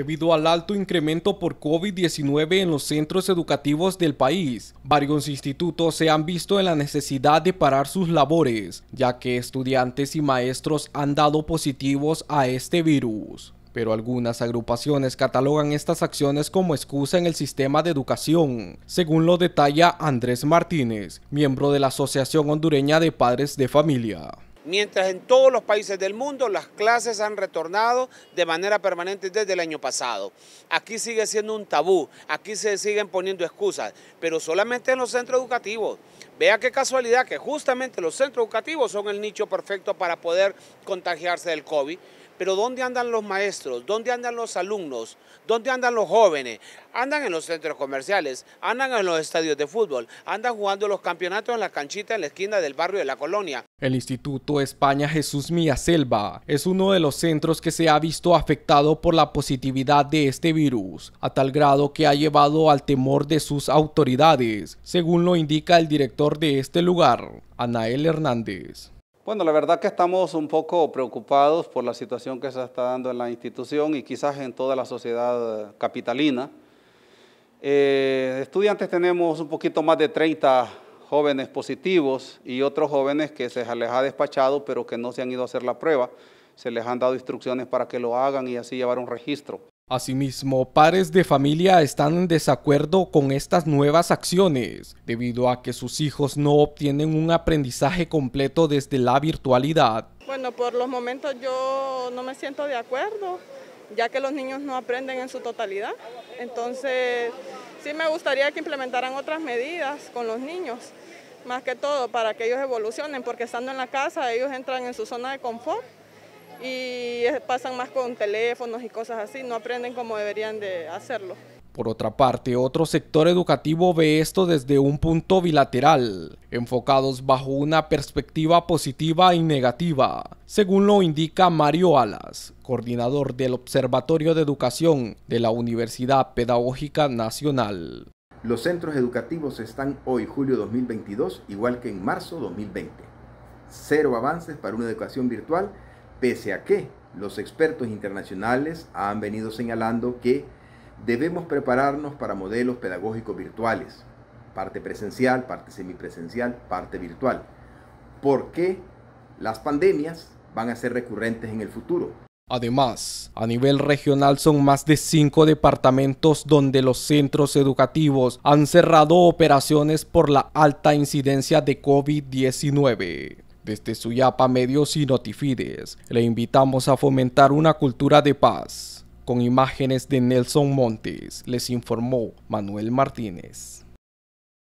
Debido al alto incremento por COVID-19 en los centros educativos del país, varios institutos se han visto en la necesidad de parar sus labores, ya que estudiantes y maestros han dado positivos a este virus. Pero algunas agrupaciones catalogan estas acciones como excusa en el sistema de educación, según lo detalla Andrés Martínez, miembro de la Asociación Hondureña de Padres de Familia mientras en todos los países del mundo las clases han retornado de manera permanente desde el año pasado. Aquí sigue siendo un tabú, aquí se siguen poniendo excusas, pero solamente en los centros educativos. Vea qué casualidad que justamente los centros educativos son el nicho perfecto para poder contagiarse del COVID. Pero ¿dónde andan los maestros? ¿Dónde andan los alumnos? ¿Dónde andan los jóvenes? Andan en los centros comerciales, andan en los estadios de fútbol, andan jugando los campeonatos en la canchita en la esquina del barrio de la colonia. El Instituto España Jesús Mía Selva es uno de los centros que se ha visto afectado por la positividad de este virus, a tal grado que ha llevado al temor de sus autoridades, según lo indica el director de este lugar, Anael Hernández. Bueno, la verdad que estamos un poco preocupados por la situación que se está dando en la institución y quizás en toda la sociedad capitalina. Eh, estudiantes tenemos un poquito más de 30 jóvenes positivos y otros jóvenes que se les ha despachado pero que no se han ido a hacer la prueba. Se les han dado instrucciones para que lo hagan y así llevar un registro. Asimismo, pares de familia están en desacuerdo con estas nuevas acciones, debido a que sus hijos no obtienen un aprendizaje completo desde la virtualidad. Bueno, por los momentos yo no me siento de acuerdo, ya que los niños no aprenden en su totalidad. Entonces, sí me gustaría que implementaran otras medidas con los niños, más que todo para que ellos evolucionen, porque estando en la casa ellos entran en su zona de confort y pasan más con teléfonos y cosas así, no aprenden como deberían de hacerlo. Por otra parte, otro sector educativo ve esto desde un punto bilateral, enfocados bajo una perspectiva positiva y negativa, según lo indica Mario Alas, coordinador del Observatorio de Educación de la Universidad Pedagógica Nacional. Los centros educativos están hoy, julio 2022, igual que en marzo 2020. Cero avances para una educación virtual pese a que los expertos internacionales han venido señalando que debemos prepararnos para modelos pedagógicos virtuales, parte presencial, parte semipresencial, parte virtual, porque las pandemias van a ser recurrentes en el futuro. Además, a nivel regional son más de cinco departamentos donde los centros educativos han cerrado operaciones por la alta incidencia de COVID-19. Desde Suyapa Medios y Notifides, le invitamos a fomentar una cultura de paz. Con imágenes de Nelson Montes, les informó Manuel Martínez.